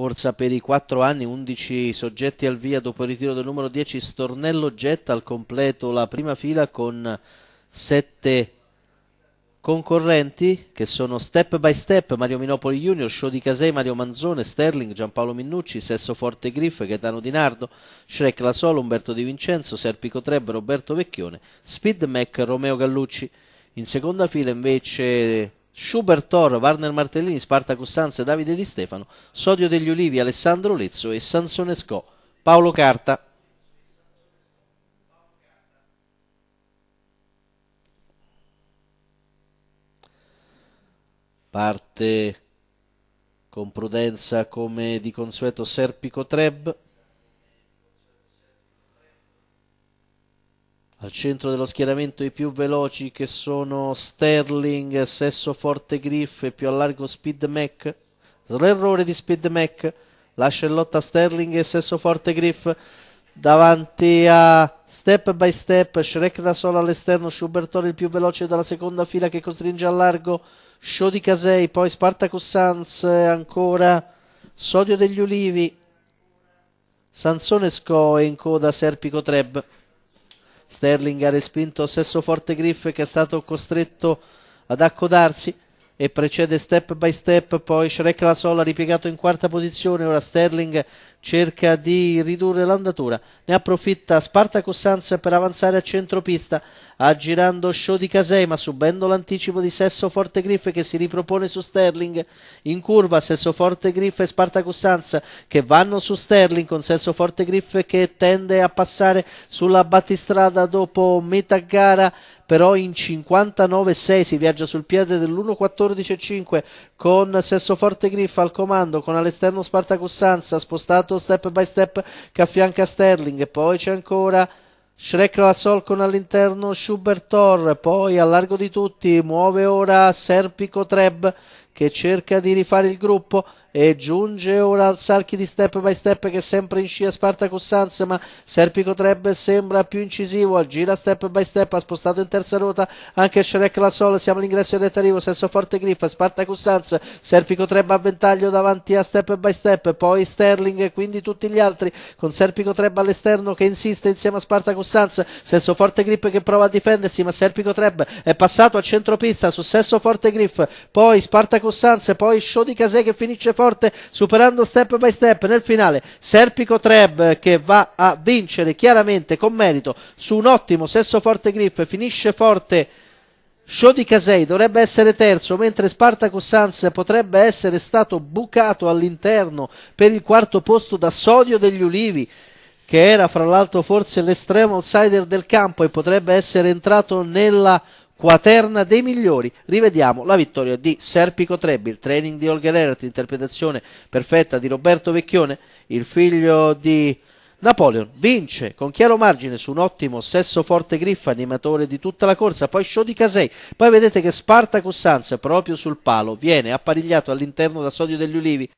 corsa per i quattro anni, 11 soggetti al via dopo il ritiro del numero 10, Stornello getta al completo la prima fila con 7 concorrenti che sono Step by Step, Mario Minopoli Junior, Show di Casei, Mario Manzone, Sterling, Giampaolo Minnucci, Sesso Forte Griff, Gaetano Di Nardo, Shrek La Solo, Umberto Di Vincenzo, Serpico Trebbe, Roberto Vecchione, Speed Mac, Romeo Gallucci. In seconda fila invece Schubert Thor, Warner Martellini, Sparta Costanza, Davide Di Stefano, Sodio degli Olivi, Alessandro Lezzo e Sansone Scò, Paolo Carta. Parte con prudenza come di consueto Serpico Treb. al centro dello schieramento i più veloci che sono Sterling, Sesso Forte Griff e più a largo Speed Mac. L'errore di Speed Mac lascia in lotta Sterling e Sesso Forte Griff davanti a Step by Step, Shrek da solo all'esterno, Schubertone il più veloce dalla seconda fila che costringe a largo Show di Casei, poi Spartacus Sans ancora Sodio degli Ulivi, Sansone Scoe in coda Serpico Treb. Sterling ha respinto Sesso Forte Griff che è stato costretto ad accodarsi e precede step by step, poi Shrek La Sola ripiegato in quarta posizione, ora Sterling cerca di ridurre l'andatura, ne approfitta Spartaco Sanz per avanzare a centropista, aggirando Show di ma subendo l'anticipo di Sesso Forte Griff che si ripropone su Sterling, in curva Sesso Forte Griff e Spartaco Sanz che vanno su Sterling con Sesso Forte Griff che tende a passare sulla battistrada dopo metà gara però in 59-6 si viaggia sul piede dell'1.14.5 14 5 con Sessoforte Griff al comando con all'esterno Spartacus Sanza spostato fatto step by step che affianca Sterling, poi c'è ancora... Shrek la Sol con all'interno Schubert Tor, poi a largo di tutti muove ora Serpico Treb che cerca di rifare il gruppo e giunge ora al Sarchi di step by step che è sempre in scia Spartacus Sanz ma Serpico Trebbe sembra più incisivo al gira step by step ha spostato in terza ruota anche Shrek la Sol siamo all'ingresso del arrivo Sesso Forte Griff Spartacus Sanz Serpico Trebbe a ventaglio davanti a step by step poi Sterling e quindi tutti gli altri con Serpico Trebbe all'esterno che insiste insieme a Spartacus Sanz Sesso Forte Griff che prova a difendersi ma Serpico Trebbe è passato a centropista su Sesso Forte Griff poi Spartacus Costanza, poi show di Casè che finisce forte superando step by step nel finale Serpico Treb che va a vincere chiaramente con merito su un ottimo sesso forte Griff, finisce forte Show di Casei dovrebbe essere terzo, mentre Spartacus Sans potrebbe essere stato bucato all'interno per il quarto posto da Sodio degli Ulivi, che era fra l'altro forse l'estremo outsider del campo e potrebbe essere entrato nella quaterna dei migliori. Rivediamo la vittoria di Serpico Trebbi, il training di Olga Lert, interpretazione perfetta di Roberto Vecchione, il figlio di Napoleon. Vince con chiaro margine su un ottimo Sesso Forte Griffa, animatore di tutta la corsa, poi show di Casei, poi vedete che Spartaco Sanz proprio sul palo viene apparigliato all'interno da Sodio degli Ulivi.